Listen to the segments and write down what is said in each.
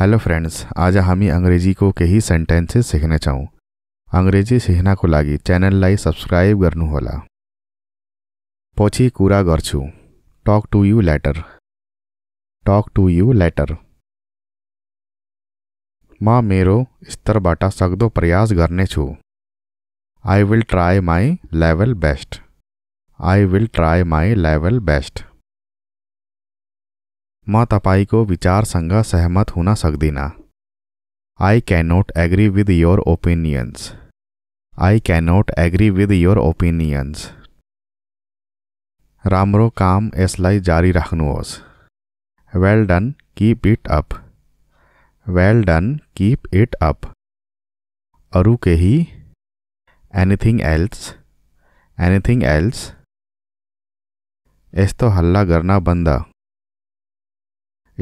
Hello friends आज ही अंग्रेजी को सीखने चाहूँ अंग्रेजी सीखना को लगी चैनल लाई सब्सक्राइब गर्नुहोला पछि कुरा गर्छु talk to you later talk to you later म मेरो बाटा सकदो प्रयास गर्नेछु I will try my level best I will try my level best म तपाईँको विचारसँग सहमत हुन सक्दिनँ I cannot agree with your opinions I cannot agree with your opinions राम्रो काम यसलाई जारी राख्नुहोस् well done keep it up well done keep it up अरू केही एनिथिङ एल्स एनिथिङ एल्स यस्तो हल्ला गर्न बन्द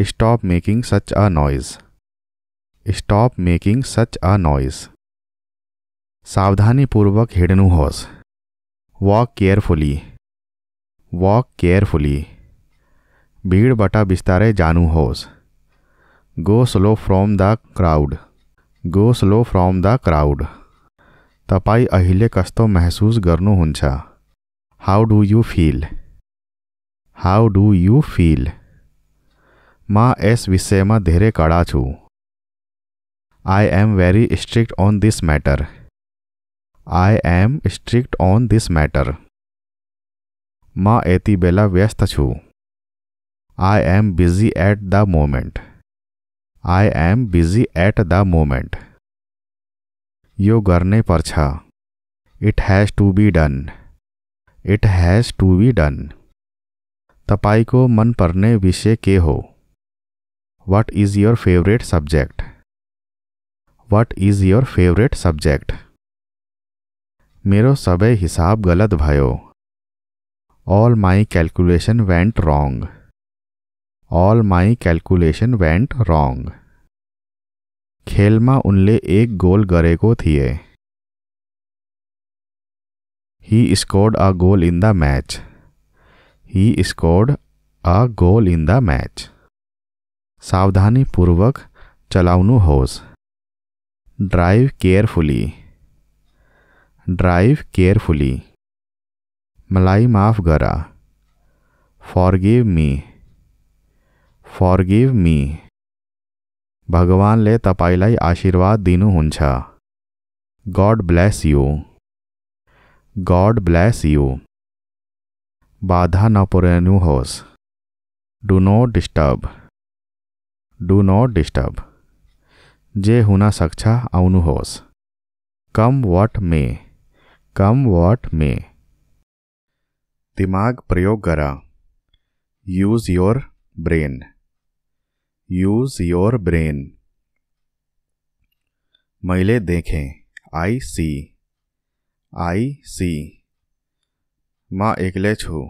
stop making such a stop making such such a noise. सावधानीपूर्वक हिडनू हॉस वॉक केयरफुली वॉक केयरफुली भीड़ बटा बिस्तारे जानू हॉस go slow from the crowd go slow from the crowd तपाई अहिले कस्तो महसुस गर्नुहुन्छ how do you feel how do you feel મા એસ વિષયમાં ધેરે કડા છું I am very strict on this matter I am strict on this matter મા એતી બેલા વ્યસ્ત છું I am busy at the moment I am busy at the moment यो करने पर छा it has to be done it has to be done तपाईको मन पर्ने विषय के हो what is your favourite subject what is your favourite subject मेरो सब हिसाब गलत भो all my calculation went wrong all my calculation went wrong खेल में उनके एक गोल गे थे he scored a goal in the match he scored a goal in the match पूर्वक ચલાવનું होस ड्राइव केयरफुली ड्राइव કેરફુલી मलाई माफ करा फॉरगिव मी फॉरगिव मी भगवानले तपाईँलाई आशीर्वाद दिनुहुन्छ God bless you God bless you बाधा नपुर्याउनुहोस् do not disturb do not disturb जे होना सक्षा आउनु होस come what may come what may दिमाग प्रयोग करा use your brain use your brain मैले देखे आई सी आई सी माँ एकले छू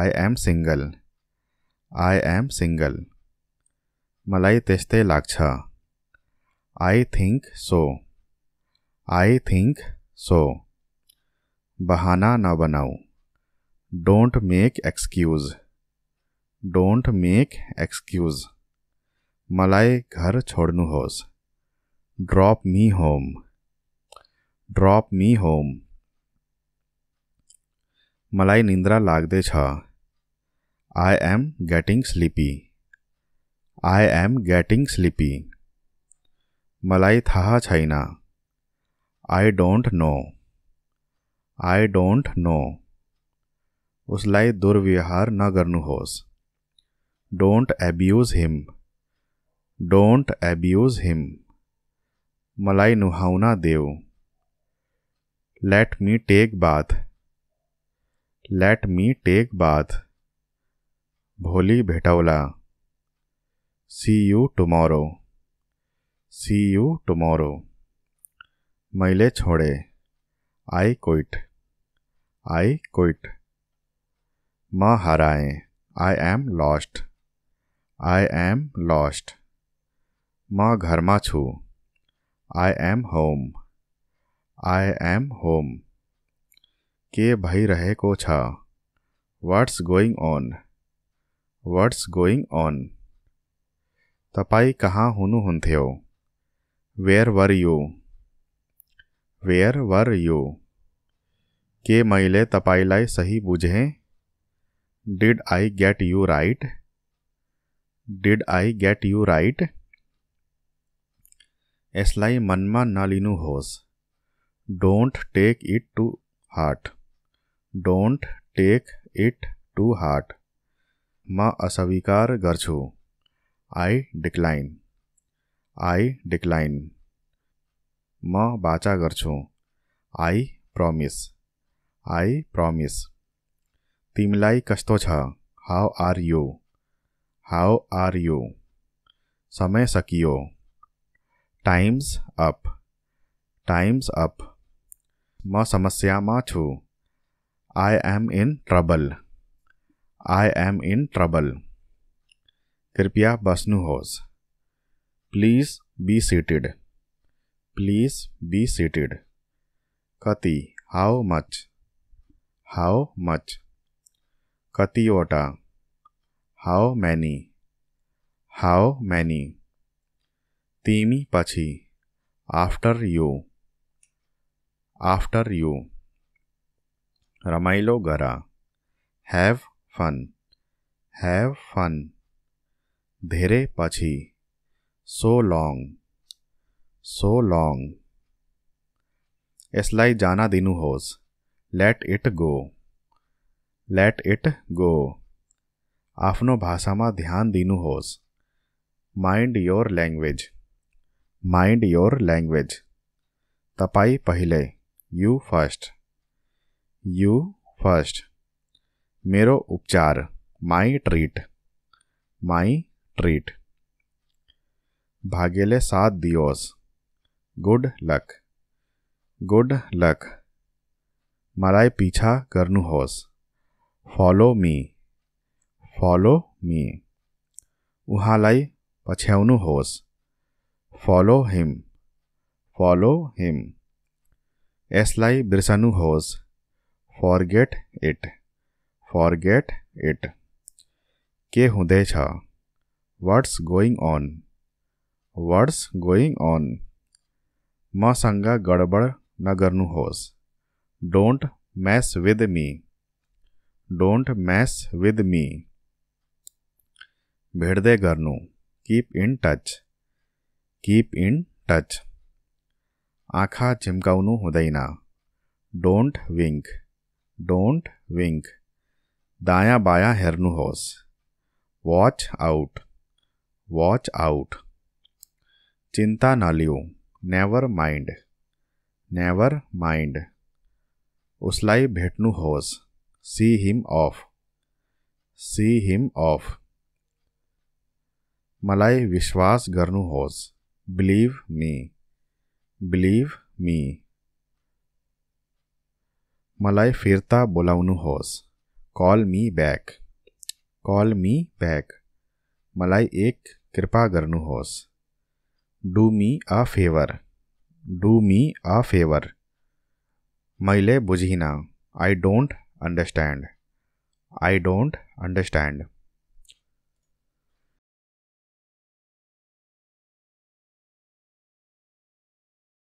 I am single I am single मलाई त्यस्तै लाग्छ आई थिंक सो आई थिंक सो बहाना नबनाऊ don't make excuse don't make excuse मलाई घर छोड्नुहोस् drop me home drop me home मलाई निन्द्रा लाग्दैछ I am getting sleepy I am getting sleepy मलाई था छाइना I don't know I don't know उसलाई दुर्व्यवहार नगर्नुहोस् don't abuse him don't abuse him मलाई नुहाउन देऊ let me take bath let me take bath भोलि भेटौला see you tomorrow see you tomorrow मैले छोडे आई क्विट आई क्विट म हराए I am lost I am lost म घर में छु I am home I am home के को छा what's going on what's going on तपाई कहाँ हुनुहुन्थ्यो where were you where were यु के मैले तपाईँलाई सही बुझेँ did I get you right did I get you right यसलाई मनमा नलिनुहोस् don't take it to heart don't take it to heart म अस्वीकार गर्छु आई डिक्लाइन आई डिक्लाइन म बाचा गर्छु आई प्रमिस आई प्रमिस तिमीलाई कस्तो छ how are you how are you समय सकियो टाइम्स अप टाइम्स अप म समस्यामा छु I am in trouble I am in trouble कृपया होस please be seated please be seated कति हाउ मच हाउ मच कतिवटा हाउ मैनी हाउ मैनी तिमी पछि आफ्टर यू आफ्टर यू रमाइलो गरा हैव फन हैव फन धेरे पछि सो लॉन्ग सो लॉन्ग यसलाई जान दिनुहोस् let it go let it go आफ्नो भाषामा ध्यान दिनुहोस् mind your language mind your language तपाईँ पहिले यु फर्स्ट यु फर्स्ट मेरो उपचार माई ट्रिट माई भागेले सात दिवस good luck good luck luck पीछा करनु होस फॉलो मी फॉलो मी મી पछ्याउनु होस फॉलो हिम फॉलो हिम यसलाई होस फॉरगेट इट फॉरगेट इट के हुँदैछ what's going on? What's going on? मसँग गडबड नगर्नुहोस् don't mess with me don't mess with me भेट्दै गर्नु keep in touch keep in touch आँखा झिम्काउनु हुँदैन डोन्ट विङ्क डोन्ट विङ्क दायाँ बायाँ हेर्नुहोस् वाच आउट वॉच आउट चिंता ना लियो नेवर माइंड नेवर माइंड उसलाई भेटनु होस see him off see him off मलाई विश्वास गर्नु होस बिलीव मी बिलीव मी मलाई फिर्ता बोलाउनु होस call me back call me back मलाई एक कृपा गर्नुहोस् do me a favour do me a favour मैले बुझिन I don't understand I don't understand